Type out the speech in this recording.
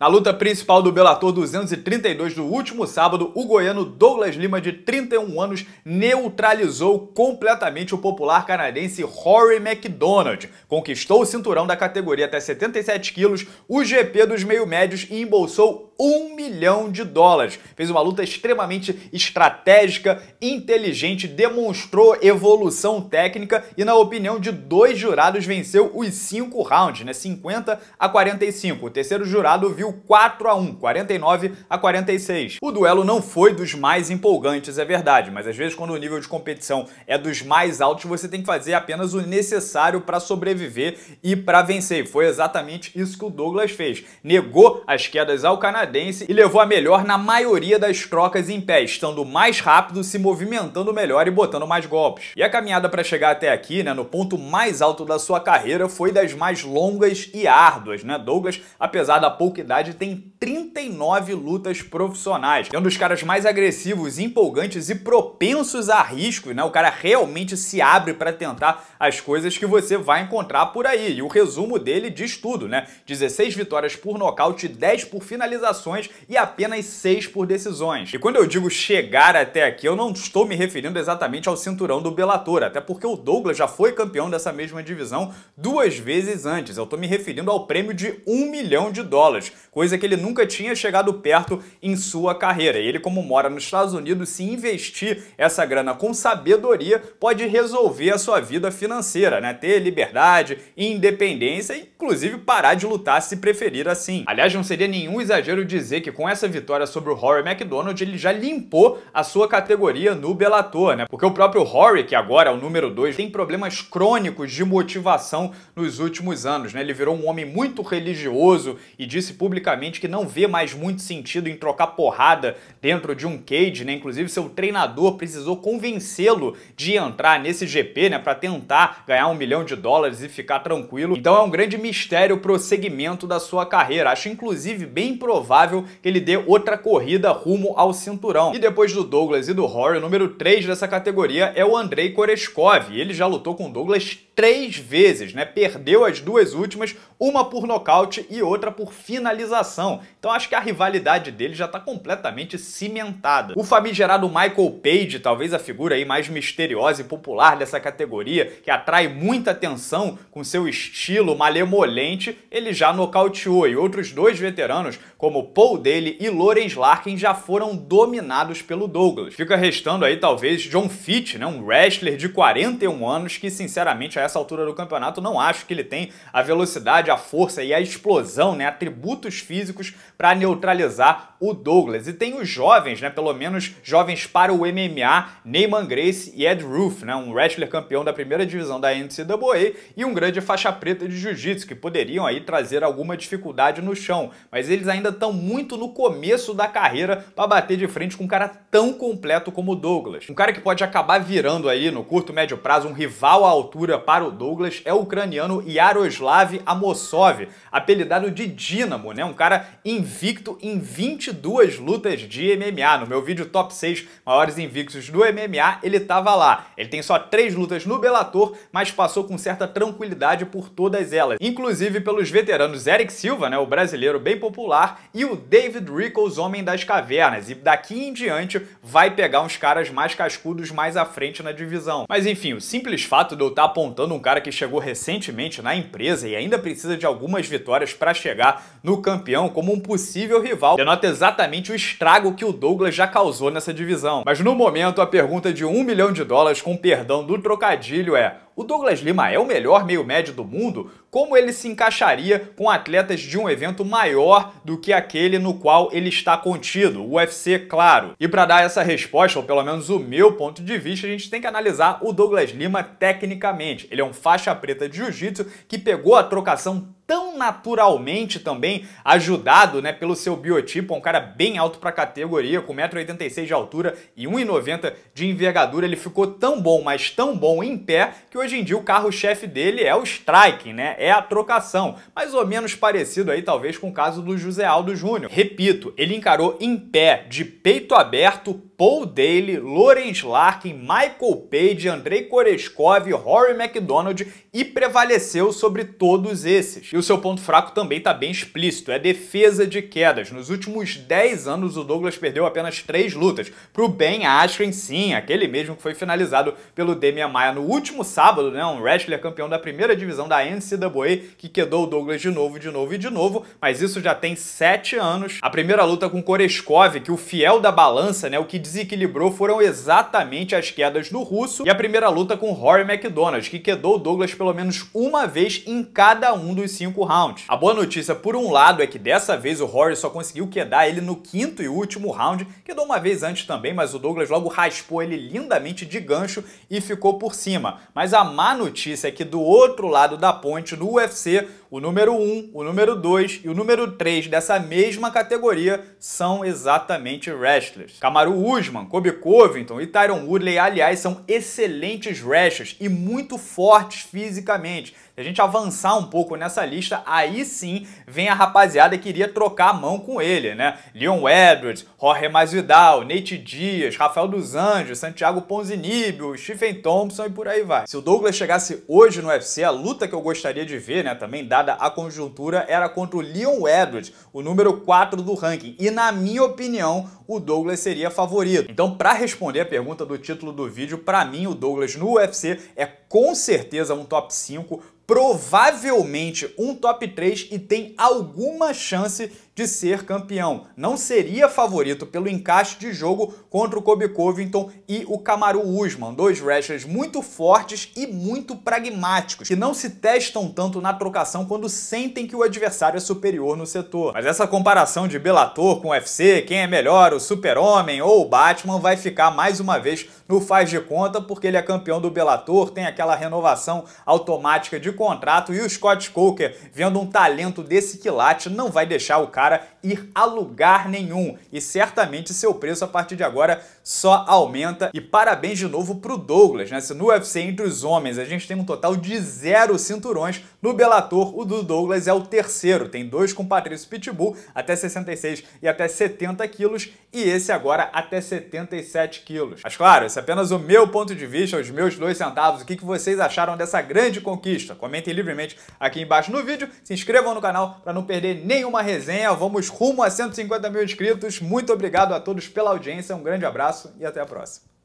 Na luta principal do Bellator 232 do último sábado, o goiano Douglas Lima, de 31 anos, neutralizou completamente o popular canadense Rory McDonald, conquistou o cinturão da categoria até 77 quilos, o GP dos meio-médios e embolsou um milhão de dólares. Fez uma luta extremamente estratégica, inteligente, demonstrou evolução técnica e, na opinião de dois jurados, venceu os cinco rounds, né? 50 a 45. O terceiro jurado viu 4 a 1, 49 a 46. O duelo não foi dos mais empolgantes, é verdade, mas às vezes quando o nível de competição é dos mais altos, você tem que fazer apenas o necessário para sobreviver e para vencer. Foi exatamente isso que o Douglas fez. Negou as quedas ao canadense e levou a melhor na maioria das trocas em pé, estando mais rápido, se movimentando melhor e botando mais golpes. E a caminhada para chegar até aqui, né, no ponto mais alto da sua carreira, foi das mais longas e árduas, né? Douglas, apesar da pouca idade, tem 39 lutas profissionais. É um dos caras mais agressivos, empolgantes e propensos a riscos, né? O cara realmente se abre para tentar as coisas que você vai encontrar por aí. E o resumo dele diz tudo, né? 16 vitórias por nocaute, 10 por finalizações e apenas 6 por decisões. E quando eu digo chegar até aqui, eu não estou me referindo exatamente ao cinturão do Bellator, até porque o Douglas já foi campeão dessa mesma divisão duas vezes antes. Eu estou me referindo ao prêmio de 1 milhão de dólares coisa que ele nunca tinha chegado perto em sua carreira. E ele, como mora nos Estados Unidos, se investir essa grana com sabedoria, pode resolver a sua vida financeira, né? Ter liberdade, independência e, inclusive, parar de lutar se preferir assim. Aliás, não seria nenhum exagero dizer que com essa vitória sobre o Rory McDonald, ele já limpou a sua categoria no Bellator, né? Porque o próprio Rory, que agora é o número 2, tem problemas crônicos de motivação nos últimos anos, né? Ele virou um homem muito religioso e disse publicamente publicamente que não vê mais muito sentido em trocar porrada dentro de um cage, né? Inclusive seu treinador precisou convencê-lo de entrar nesse GP, né, para tentar ganhar um milhão de dólares e ficar tranquilo. Então é um grande mistério o segmento da sua carreira. Acho inclusive bem provável que ele dê outra corrida rumo ao cinturão. E depois do Douglas e do Rory, o número 3 dessa categoria é o Andrei Koreshkov. Ele já lutou com o Douglas três vezes, né? Perdeu as duas últimas, uma por nocaute e outra por finalização finalização. Então acho que a rivalidade dele já está completamente cimentada. O famigerado Michael Page, talvez a figura aí mais misteriosa e popular dessa categoria, que atrai muita atenção com seu estilo malemolente, ele já nocauteou e outros dois veteranos, como Paul Daly e Lawrence Larkin, já foram dominados pelo Douglas. Fica restando aí talvez John Fitch, né, um wrestler de 41 anos que sinceramente a essa altura do campeonato não acho que ele tem a velocidade, a força e a explosão, né, atributos físicos para neutralizar o Douglas. E tem os jovens, né, pelo menos jovens para o MMA, Neyman Grace e Ed Roof, né, um wrestler campeão da primeira divisão da NCAA e um grande faixa preta de jiu-jitsu, que poderiam aí trazer alguma dificuldade no chão, mas eles ainda estão muito no começo da carreira para bater de frente com um cara tão completo como o Douglas. Um cara que pode acabar virando aí no curto médio prazo um rival à altura para o Douglas é o ucraniano Yaroslav Amosov, apelidado de Dínamo, né? um cara invicto em 22 lutas de MMA. No meu vídeo top 6 maiores invictos do MMA, ele tava lá. Ele tem só 3 lutas no Bellator, mas passou com certa tranquilidade por todas elas, inclusive pelos veteranos Eric Silva, né, o brasileiro bem popular, e o David Rickles, homem das cavernas. E daqui em diante vai pegar uns caras mais cascudos mais à frente na divisão. Mas enfim, o simples fato de eu estar tá apontando um cara que chegou recentemente na empresa e ainda precisa de algumas vitórias para chegar no campeonato campeão como um possível rival, denota exatamente o estrago que o Douglas já causou nessa divisão. Mas no momento, a pergunta de um milhão de dólares com perdão do trocadilho é: o Douglas Lima é o melhor meio-médio do mundo? Como ele se encaixaria com atletas de um evento maior do que aquele no qual ele está contido, o UFC, claro? E para dar essa resposta, ou pelo menos o meu ponto de vista, a gente tem que analisar o Douglas Lima tecnicamente. Ele é um faixa preta de jiu-jitsu que pegou a trocação tão naturalmente também ajudado, né, pelo seu biotipo, um cara bem alto para a categoria, com 1,86m de altura e 1,90m de envergadura, ele ficou tão bom, mas tão bom em pé, que hoje em dia o carro-chefe dele é o striking, né, é a trocação, mais ou menos parecido aí talvez com o caso do José Aldo Júnior. Repito, ele encarou em pé, de peito aberto, Paul Daly, Lawrence Larkin, Michael Page, Andrei Koreshkov, Rory McDonald e prevaleceu sobre todos esses. E o seu ponto fraco também está bem explícito, é defesa de quedas. Nos últimos 10 anos o Douglas perdeu apenas 3 lutas, para o Ben Askren sim, aquele mesmo que foi finalizado pelo Demian Maia no último sábado, né, um wrestler campeão da primeira divisão da NCAA que quedou o Douglas de novo, de novo e de novo, mas isso já tem 7 anos. A primeira luta com Koreshkov, que o fiel da balança, né, o que desequilibrou foram exatamente as quedas do Russo e a primeira luta com Rory McDonald, que quedou o Douglas pelo menos uma vez em cada um dos cinco rounds. A boa notícia, por um lado, é que dessa vez o Rory só conseguiu quedar ele no quinto e último round, quedou uma vez antes também, mas o Douglas logo raspou ele lindamente de gancho e ficou por cima. Mas a má notícia é que do outro lado da ponte, no UFC, o número 1, o número 2 e o número 3 dessa mesma categoria são exatamente wrestlers. Kamaru Usman, Kobe Covington e Tyron Woodley, aliás, são excelentes wrestlers e muito fortes fisicamente. Se a gente avançar um pouco nessa lista, aí sim vem a rapaziada que iria trocar a mão com ele, né? Leon Edwards, Jorge Masvidal, Nate Dias, Rafael dos Anjos, Santiago Ponzinibbio, Stephen Thompson e por aí vai. Se o Douglas chegasse hoje no UFC, a luta que eu gostaria de ver, né, também dada a conjuntura, era contra o Leon Edwards, o número 4 do ranking. E na minha opinião, o Douglas seria favorito. Então, para responder a pergunta do título do vídeo, para mim o Douglas no UFC é com certeza um top 5 provavelmente um top 3 e tem alguma chance de ser campeão. Não seria favorito pelo encaixe de jogo contra o Kobe Covington e o Kamaru Usman, dois wrestlers muito fortes e muito pragmáticos, que não se testam tanto na trocação quando sentem que o adversário é superior no setor. Mas essa comparação de Bellator com o UFC, quem é melhor, o Super-Homem ou o Batman, vai ficar mais uma vez no faz de conta, porque ele é campeão do Bellator, tem aquela renovação automática de contrato e o Scott Coker, vendo um talento desse quilate, não vai deixar o cara cara ir a lugar nenhum. E certamente seu preço a partir de agora só aumenta. E parabéns de novo pro Douglas, né? Se no UFC entre os homens a gente tem um total de zero cinturões, no Bellator o do Douglas é o terceiro. Tem dois com Patrício Pitbull, até 66 e até 70 quilos, e esse agora até 77 quilos. Mas claro, esse é apenas o meu ponto de vista, os meus dois centavos. O que vocês acharam dessa grande conquista? Comentem livremente aqui embaixo no vídeo, se inscrevam no canal para não perder nenhuma resenha. Vamos rumo a 150 mil inscritos. Muito obrigado a todos pela audiência, um grande abraço e até a próxima.